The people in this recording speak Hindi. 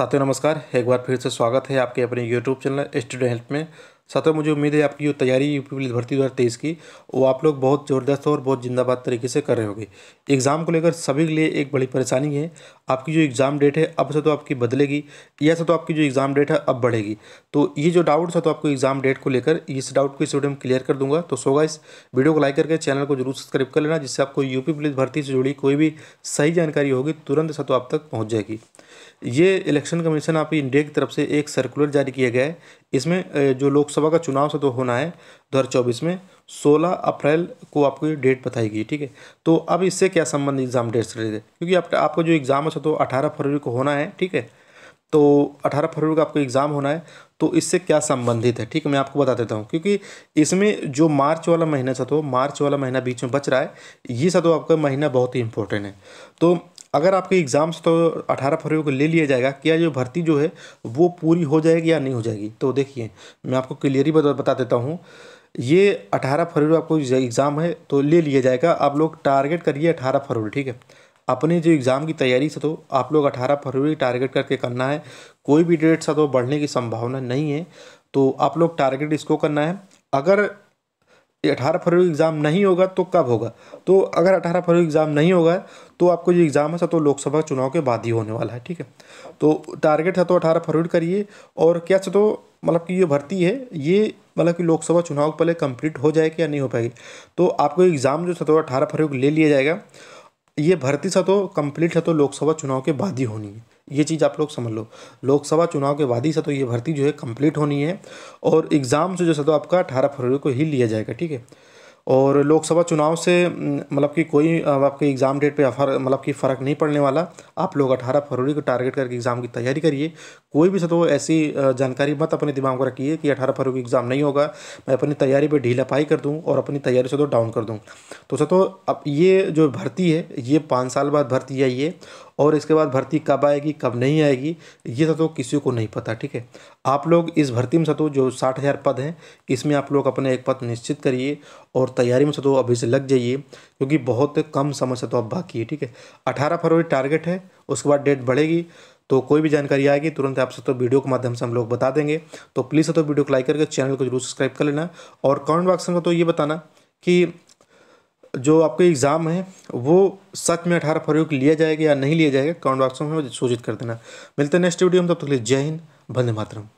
साथियों नमस्कार एक बार फिर से स्वागत है आपके अपने YouTube चैनल स्टूडेंट हेल्प में साथ में मुझे उम्मीद है आपकी जो तैयारी यूपी पुलिस भर्ती दो की वो आप लोग बहुत ज़बरदस्त और बहुत जिंदाबाद तरीके से कर रहे होगे एग्ज़ाम को लेकर सभी के लिए एक बड़ी परेशानी है आपकी जो एग्ज़ाम डेट है अब से तो आपकी बदलेगी या से तो आपकी जो एग्ज़ाम डेट है अब बढ़ेगी तो ये जो डाउट था तो आपको एग्ज़ाम डेट को लेकर इस डाउट को इस वीडियो में क्लियर कर दूंगा तो सोगा इस वीडियो को लाइक करके चैनल को जरूर सब्सक्राइब कर लेना जिससे आपको यूपी पुलिस भर्ती से जुड़ी कोई भी सही जानकारी होगी तुरंत तो आप तक पहुँच जाएगी ये इलेक्शन कमीशन आपकी इंडिया की तरफ से एक सर्कुलर जारी किया गया है इसमें जो लोकसभा का चुनाव से तो होना है दो हज़ार चौबीस में सोलह अप्रैल को आपको ये डेट बताई गई ठीक है तो अब इससे क्या संबंध एग्ज़ाम डेट से रिलेटेड क्योंकि आप, आपका जो एग्ज़ाम है तो अठारह फरवरी को होना है ठीक है तो अठारह फरवरी का आपको एग्ज़ाम होना है तो इससे क्या संबंधित है ठीक है मैं आपको बता देता हूँ क्योंकि इसमें जो मार्च वाला महीना था तो मार्च वाला महीना बीच में बच रहा है ये सा तो आपका महीना बहुत ही इंपॉर्टेंट है तो अगर आपके एग्ज़ाम्स तो 18 फरवरी को ले लिया जाएगा क्या जो भर्ती जो है वो पूरी हो जाएगी या नहीं हो जाएगी तो देखिए मैं आपको क्लियरली बता देता हूँ ये 18 फरवरी आपको एग्ज़ाम है तो ले लिया जाएगा आप लोग टारगेट करिए 18 फरवरी ठीक है अपने जो एग्ज़ाम की तैयारी से तो आप लोग अठारह फरवरी टारगेट करके करना है कोई भी डेट सा तो बढ़ने की संभावना नहीं है तो आप लोग टारगेट इसको करना है अगर अठारह फरवरी एग्ज़ाम नहीं होगा तो कब होगा तो अगर अठारह फरवरी एग्ज़ाम नहीं होगा तो आपको जो एग्ज़ाम है सब तो लोकसभा चुनाव के बाद ही होने वाला है ठीक है तो टारगेट था तो अठारह फरवरी करिए और क्या सो तो मतलब कि ये भर्ती है ये मतलब कि लोकसभा चुनाव पहले कंप्लीट हो जाएगी या नहीं हो पाएगी तो आपको एग्ज़ाम जो था अठारह फरवरी को ले लिया जाएगा ये भर्ती था तो कंप्लीट है तो लोकसभा चुनाव के बाद ही होनी है ये चीज़ आप लोग समझ लो लोकसभा चुनाव के बाद ही सतो ये भर्ती जो है कंप्लीट होनी है और एग्ज़ाम से जो सतो आपका अठारह फरवरी को ही लिया जाएगा ठीक है और लोकसभा चुनाव से मतलब कि कोई आपके एग्ज़ाम डेट पे मतलब कि फ़र्क नहीं पड़ने वाला आप लोग 18 फरवरी को टारगेट करके एग्ज़ाम की तैयारी करिए कोई भी सतो ऐसी जानकारी मत अपने दिमाग में रखिए कि 18 फरवरी को एग्ज़ाम नहीं होगा मैं अपनी तैयारी पे ढीला पाई कर दूँ और अपनी तैयारी से तो डाउन कर दूँ तो सतो अब ये जो भर्ती है ये पाँच साल बाद भर्ती आई है और इसके बाद भर्ती कब आएगी कब नहीं आएगी ये सतो किसी को नहीं पता ठीक है आप लोग इस भर्ती में सतो जो साठ हज़ार पद हैं इसमें आप लोग अपने एक पद निश्चित करिए और तैयारी में सतो अभी से लग जाइए क्योंकि बहुत कम समय सतो अब बाकी है ठीक है अठारह फरवरी टारगेट है उसके बाद डेट बढ़ेगी तो कोई भी जानकारी आएगी तुरंत आप सब तो वीडियो के माध्यम से हम लोग बता देंगे तो प्लीज़ तो वीडियो को लाइक करके चैनल को जरूर सब्सक्राइब कर लेना और कमेंट बॉक्स में तो ये बताना कि जो आपके एग्ज़ाम है वो सच में अठारह फरवरी को लिया जाएगा या नहीं लिया जाएगा कमेंट बॉक्स में सूचित कर देना मिलते हैं नेक्स्ट वीडियो में तब तक लिए जय हिंद वंदे मातरम